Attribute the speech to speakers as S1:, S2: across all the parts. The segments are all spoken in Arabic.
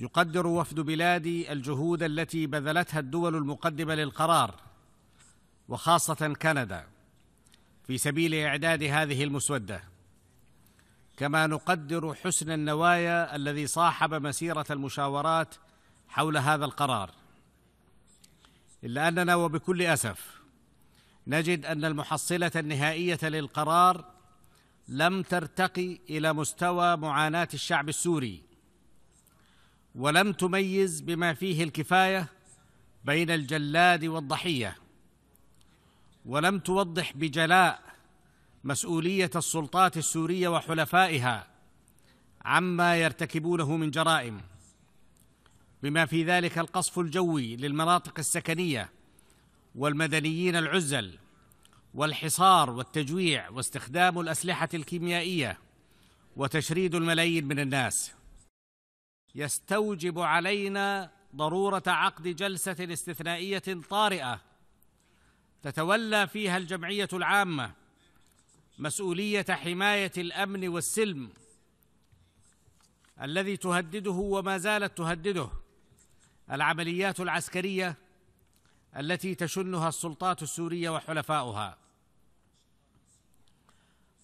S1: يقدر وفد بلادي الجهود التي بذلتها الدول المقدمه للقرار وخاصه كندا في سبيل اعداد هذه المسوده كما نقدر حسن النوايا الذي صاحب مسيره المشاورات حول هذا القرار الا اننا وبكل اسف نجد ان المحصله النهائيه للقرار لم ترتقي الى مستوى معاناه الشعب السوري ولم تميز بما فيه الكفايه بين الجلاد والضحيه ولم توضح بجلاء مسؤوليه السلطات السوريه وحلفائها عما يرتكبونه من جرائم بما في ذلك القصف الجوي للمناطق السكنيه والمدنيين العزل والحصار والتجويع واستخدام الاسلحه الكيميائيه وتشريد الملايين من الناس يستوجب علينا ضروره عقد جلسه استثنائيه طارئه تتولى فيها الجمعيه العامه مسؤوليه حمايه الامن والسلم الذي تهدده وما زالت تهدده العمليات العسكريه التي تشنها السلطات السوريه وحلفاؤها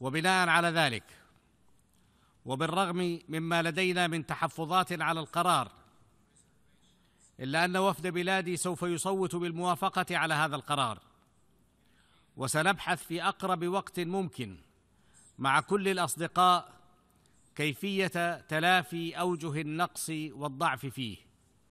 S1: وبناء على ذلك وبالرغم مما لدينا من تحفظات على القرار الا ان وفد بلادي سوف يصوت بالموافقه على هذا القرار وسنبحث في اقرب وقت ممكن مع كل الاصدقاء كيفيه تلافي اوجه النقص والضعف فيه